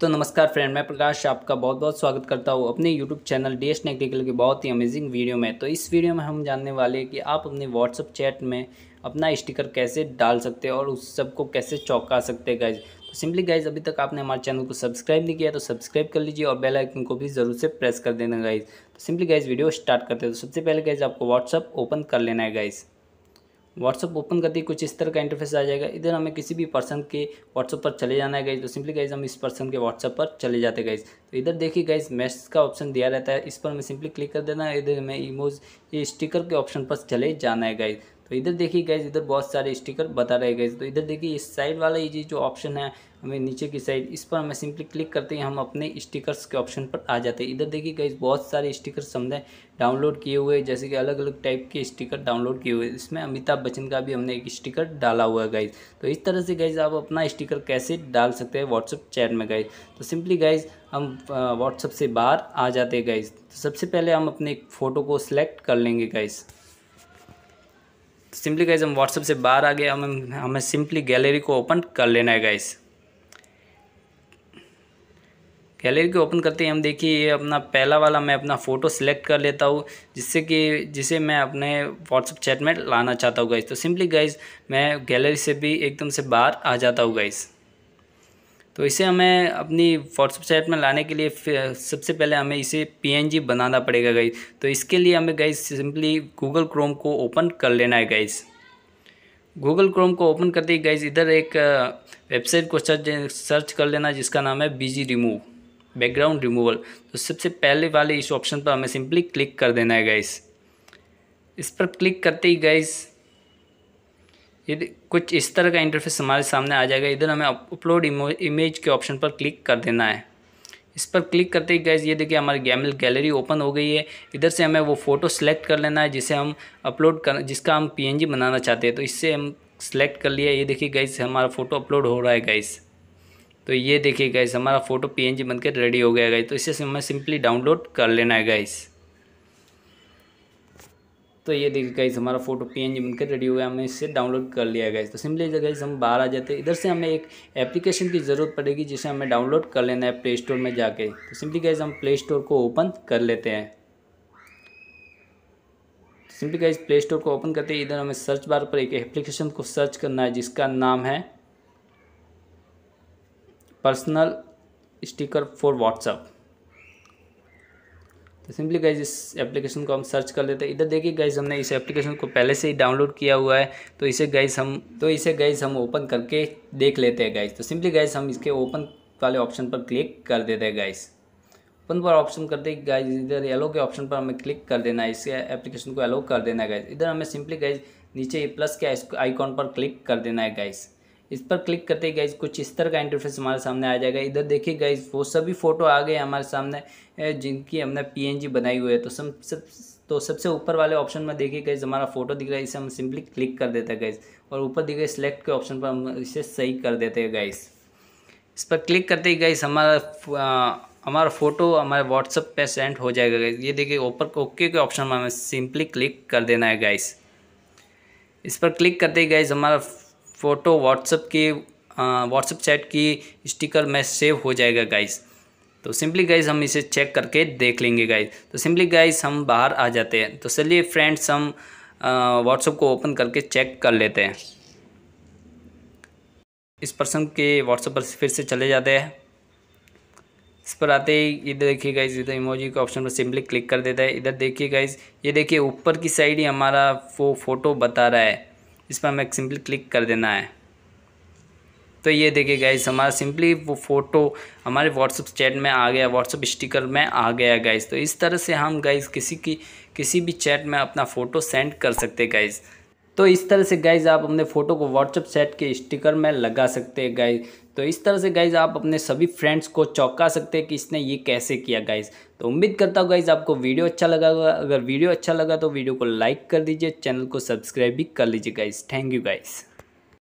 तो नमस्कार फ्रेंड मैं प्रकाश आपका बहुत बहुत स्वागत करता हूँ अपने YouTube channel D S technical की बहुत ही अमेजिंग वीडियो में तो इस वीडियो में हम जानने वाले हैं कि आप अपने व्हाट्सअप चैट में अपना स्टिकर कैसे डाल सकते हैं और उस सबको कैसे चौंका सकते हैं गाइज तो सिंपली गाइज अभी तक आपने हमारे चैनल को सब्सक्राइब नहीं किया तो सब्सक्राइब कर लीजिए और बेल आइकन को भी ज़रूर से प्रेस कर देना गाइज तो सिंपली गाइज वीडियो स्टार्ट करते हैं तो सबसे पहले गाइज आपको व्हाट्सअप ओपन कर लेना है गाइज़ व्हाट्सअप ओपन करते ही कुछ इस तरह का इंटरफेस आ जाएगा इधर हमें किसी भी पर्सन के व्हाट्सअप पर चले जाना है गाइज तो सिंपली गाइज हम इस पर्सन के व्हाट्सअप पर चले जाते गाइज तो इधर देखिए गाइज मैसेज का ऑप्शन दिया रहता है इस पर हमें सिंपली क्लिक कर देना है इधर हमें इमोज ये स्टिकर के ऑप्शन पर चले जाना है गाइज तो इधर देखिए गैस इधर बहुत सारे स्टिकर बता रहे गैस तो इधर देखिए इस साइड वाला ये जो ऑप्शन है हमें नीचे की साइड इस पर हमें सिंपली क्लिक करते हैं हम अपने स्टिकर्स के ऑप्शन पर आ जाते हैं इधर देखिए गैस बहुत सारे स्टिकर्स हमने डाउनलोड किए हुए जैसे कि अलग अलग टाइप के स्टिकर डाउनलोड किए हुए इसमें अमिताभ बच्चन का भी हमने एक स्टिकर डाला हुआ है गाइज तो इस तरह से गैस आप अपना स्टिकर कैसे डाल सकते हैं व्हाट्सअप चैट में गाइज तो सिंपली गाइज हम व्हाट्सअप से बाहर आ जाते हैं गाइज तो सबसे पहले हम अपने फ़ोटो को सिलेक्ट कर लेंगे गैस तो सिंपली गाइज हम व्हाट्सअप से बाहर आ गए हमें हमें सिंपली गैलरी को ओपन कर लेना है गाइस गैलरी को ओपन करते ही हम देखिए ये अपना पहला वाला मैं अपना फ़ोटो सिलेक्ट कर लेता हूँ जिससे कि जिसे मैं अपने व्हाट्सअप चैट में लाना चाहता हूँ गाइज़ तो सिंपली गाइज़ मैं गैलरी से भी एकदम से बाहर आ जाता हूँ गाइज़ तो इसे हमें अपनी व्हाट्सअप चैट में लाने के लिए सबसे पहले हमें इसे पीएनजी बनाना पड़ेगा गाइज तो इसके लिए हमें गाइज सिंपली गूगल क्रोम को ओपन कर लेना है गाइज गूगल क्रोम को ओपन करते ही गाइज इधर एक वेबसाइट को सर्च सर्च कर लेना जिसका नाम है बीजी रिमूव बैकग्राउंड रिमूवल तो सबसे पहले वाले इस ऑप्शन पर हमें सिंपली क्लिक कर देना है गाइस इस पर क्लिक करते ही गाइस यदि कुछ इस तरह का इंटरफेस हमारे सामने आ जाएगा इधर हमें अपलोड इमेज के ऑप्शन पर क्लिक कर देना है इस पर क्लिक करते ही गैस ये देखिए हमारी गैमल गैलरी ओपन हो गई है इधर से हमें वो फ़ोटो सेलेक्ट कर लेना है जिसे हम अपलोड कर जिसका हम पीएनजी बनाना चाहते हैं तो इससे हम सेलेक्ट कर लिया ये देखिए गैस हमारा फ़ोटो अपलोड हो रहा है गैस तो ये देखिए गैस हमारा फ़ोटो पीएनजी बनकर रेडी हो गया गैस तो इससे हमें सिंपली डाउनलोड कर लेना है गैस तो ये देखिए गाइज हमारा फोटो जी बनकर रेडी हो गया हमें इससे डाउनलोड कर लिया गया तो सिंपली गाइज हम बाहर आ जाते हैं इधर से हमें एक एप्लीकेशन की ज़रूरत पड़ेगी जिसे हमें डाउनलोड कर लेना है प्ले स्टोर में जाके तो सिंपली गाइज हम प्ले स्टोर को ओपन कर लेते हैं सिंपली गाइज प्ले स्टोर को ओपन करते हैं इधर हमें सर्च बार पर एक एप्लीकेशन को सर्च करना है जिसका नाम है पर्सनल स्टिकर फॉर व्हाट्सअप तो सिंपली गाइज इस एप्लीकेशन को हम सर्च कर लेते हैं इधर देखिए गाइज हमने इस एप्लीकेशन को पहले से ही डाउनलोड किया हुआ है तो इसे गाइज हम तो इसे गाइज हम ओपन करके देख लेते हैं गाइज तो सिंपली गाइज हम इसके ओपन वाले ऑप्शन पर क्लिक कर देते हैं गाइज़ ओपन पर ऑप्शन करते ही गाइज इधर येलो के ऑप्शन पर हमें क्लिक कर देना है इसके एप्लीकेशन को एलो कर देना है गाइज इधर हमें सिंपली गाइज नीचे प्लस के आइकॉन पर क्लिक कर देना है गाइज़ इस पर क्लिक करते ही गाइज कुछ इस तरह का इंटरफेस हमारे सामने आ जाएगा इधर देखिए गाइज वो सभी फ़ोटो आ गए हमारे सामने जिनकी हमने पीएनजी बनाई हुई है तो सब सब तो सबसे ऊपर वाले ऑप्शन में देखिए गाइज हमारा फोटो दिख रहा है इसे हम सिंपली क्लिक कर देते हैं गाइज और ऊपर दिख रहे सिलेक्ट के ऑप्शन पर हम इसे सही कर देते हैं गाइज इस पर क्लिक करते ही गाइज हमारा हमारा फ़ोटो हमारे व्हाट्सअप पर सेंड हो जाएगा गाइज ये देखिए ऊपर ओके के ऑप्शन में हमें सिंपली क्लिक कर देना है गाइज इस पर क्लिक करते ही गाइज हमारा फ़ोटो व्हाट्सअप के व्हाट्सअप चैट की स्टिकर में सेव हो जाएगा गाइस तो सिंपली गाइज हम इसे चेक करके देख लेंगे गाइज तो सिंपली गाइज हम बाहर आ जाते हैं तो चलिए फ्रेंड्स हम व्हाट्सअप को ओपन करके चेक कर लेते हैं इस पर्सन के व्हाट्सअप पर फिर से चले जाते हैं इस पर आते ही इधर देखिए गाइज इधर इमोजी के ऑप्शन पर सिंपली क्लिक कर देता है इधर देखिए गाइज ये देखिए ऊपर की साइड ही हमारा वो फ़ोटो बता रहा है इस पर हमें सिंपली क्लिक कर देना है तो ये देखिए गाइस हमारा सिंपली वो फ़ोटो हमारे व्हाट्सअप चैट में आ गया व्हाट्सअप स्टिकर में आ गया गाइस तो इस तरह से हम गाइस किसी की किसी भी चैट में अपना फ़ोटो सेंड कर सकते गाइज़ तो इस तरह से गाइज आप अपने फ़ोटो को व्हाट्सअप सेट के स्टिकर में लगा सकते हैं गाइज तो इस तरह से गाइज आप अपने सभी फ्रेंड्स को चौंका सकते हैं कि इसने ये कैसे किया गाइज तो उम्मीद करता हूँ गाइज आपको वीडियो अच्छा लगा होगा अगर वीडियो अच्छा लगा तो वीडियो को लाइक कर दीजिए चैनल को सब्सक्राइब भी कर लीजिए गाइज थैंक यू गाइज़